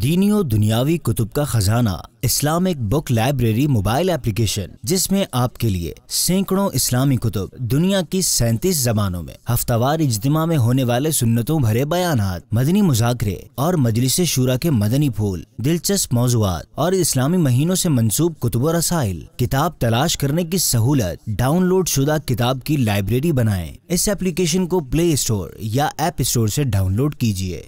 दीनी और दुनियावी कुतुब का खजाना Islamic book library mobile application जिसमें आपके लिए सैकड़ों इस्लामी कुतुब दुनिया की सैंतीस जबानों में हफ्तावार इजमा में होने वाले सुन्नतों भरे बयान मदनी मुजाकरे और मजलिस शुरा के मदनी फूल दिलचस्प मौजूद और इस्लामी महीनों से मनसूब कुतुब रसाइल किताब तलाश करने की सहूलत डाउनलोड शुदा किताब की लाइब्रेरी बनाए इस एप्लीकेशन को प्ले स्टोर या एप स्टोर ऐसी डाउनलोड कीजिए